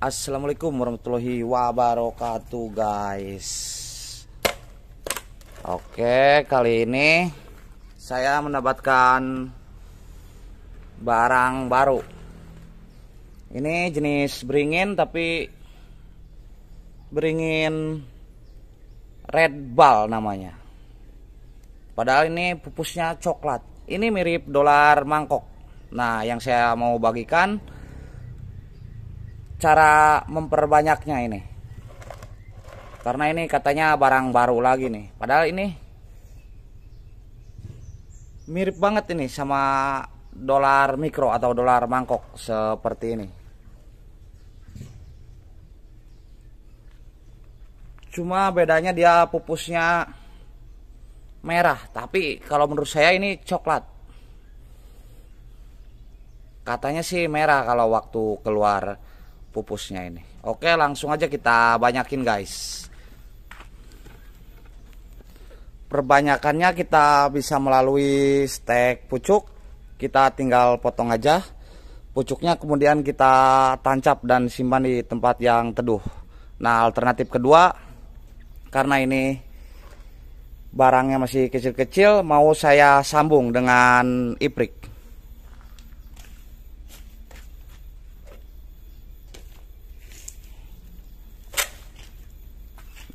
Assalamualaikum warahmatullahi wabarakatuh guys Oke kali ini Saya mendapatkan Barang baru Ini jenis beringin tapi Beringin Red Ball namanya Padahal ini pupusnya coklat Ini mirip dolar mangkok Nah yang saya mau bagikan cara memperbanyaknya ini karena ini katanya barang baru lagi nih padahal ini mirip banget ini sama dolar mikro atau dolar mangkok seperti ini cuma bedanya dia pupusnya merah tapi kalau menurut saya ini coklat katanya sih merah kalau waktu keluar pupusnya ini oke langsung aja kita banyakin guys perbanyakannya kita bisa melalui stek pucuk kita tinggal potong aja pucuknya kemudian kita tancap dan simpan di tempat yang teduh nah alternatif kedua karena ini barangnya masih kecil-kecil mau saya sambung dengan iprik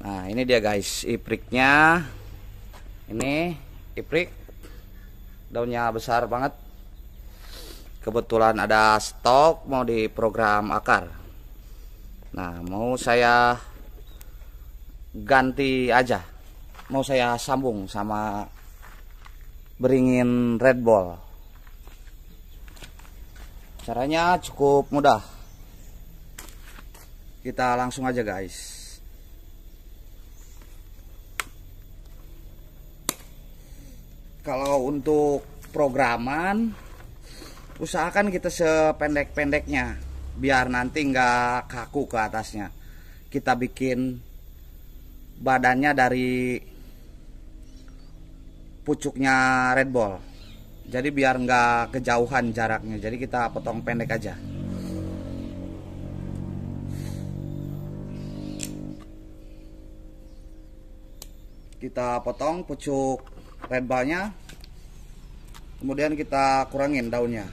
Nah, ini dia guys, ipriknya. Ini iprik daunnya besar banget. Kebetulan ada stok mau di program akar. Nah, mau saya ganti aja. Mau saya sambung sama beringin red ball. Caranya cukup mudah. Kita langsung aja guys. kalau untuk programan usahakan kita sependek-pendeknya biar nanti nggak kaku ke atasnya kita bikin badannya dari pucuknya red ball jadi biar nggak kejauhan jaraknya jadi kita potong pendek aja kita potong pucuk rebahnya kemudian kita kurangin daunnya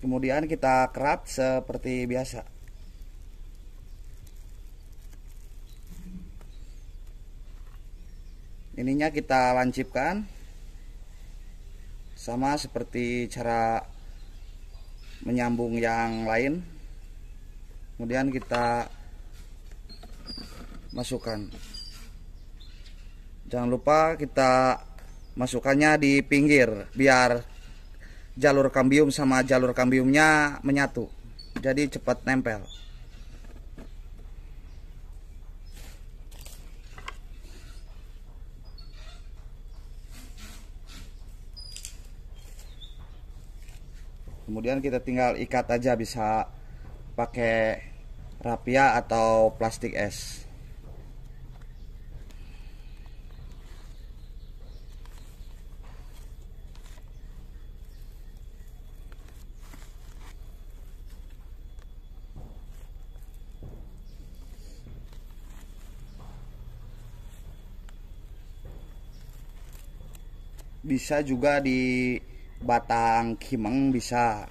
kemudian kita kerap seperti biasa ininya kita lancipkan sama seperti cara menyambung yang lain kemudian kita masukkan jangan lupa kita masukkannya di pinggir biar jalur kambium sama jalur kambiumnya menyatu jadi cepat nempel kemudian kita tinggal ikat aja bisa pakai rapia atau plastik es bisa juga di batang kimeng bisa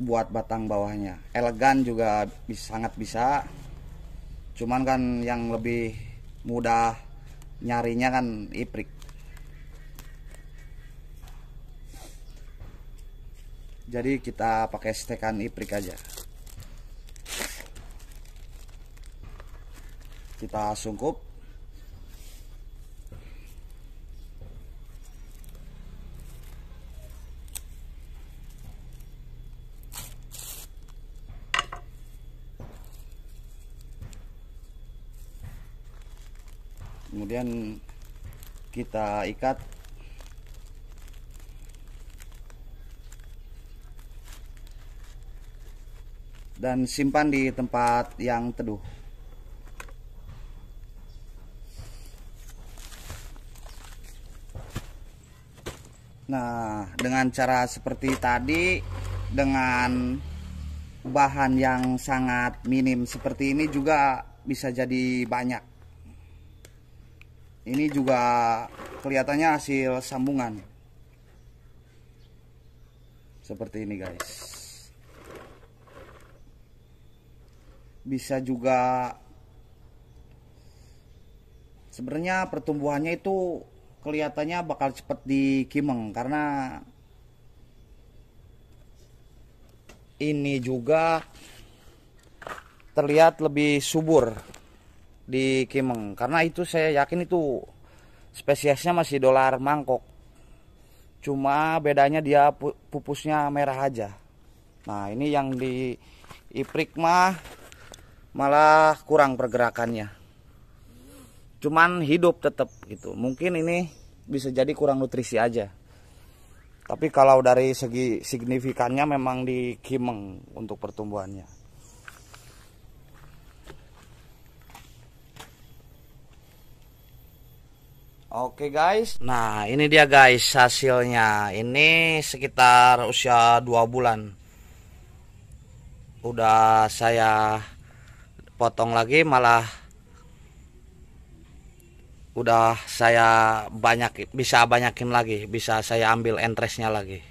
buat batang bawahnya elegan juga bisa, sangat bisa cuman kan yang lebih mudah nyarinya kan iprik jadi kita pakai stekan iprik aja kita sungkup kemudian kita ikat dan simpan di tempat yang teduh Nah dengan cara seperti tadi dengan bahan yang sangat minim seperti ini juga bisa jadi banyak ini juga kelihatannya hasil sambungan seperti ini guys bisa juga sebenarnya pertumbuhannya itu kelihatannya bakal cepat di Kimeng karena ini juga terlihat lebih subur di Kimeng karena itu saya yakin itu spesiesnya masih dolar mangkok cuma bedanya dia pupusnya merah aja nah ini yang di Iprik mah malah kurang pergerakannya cuman hidup tetap gitu mungkin ini bisa jadi kurang nutrisi aja tapi kalau dari segi signifikannya memang di Kimeng untuk pertumbuhannya Oke guys. Nah ini dia guys hasilnya. Ini sekitar usia 2 bulan. Udah saya potong lagi malah udah saya banyak bisa banyakin lagi bisa saya ambil entresnya lagi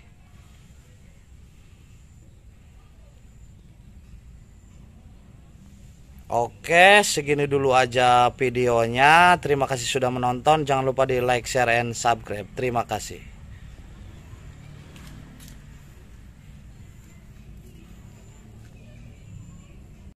Oke, segini dulu aja videonya. Terima kasih sudah menonton. Jangan lupa di like, share, and subscribe. Terima kasih.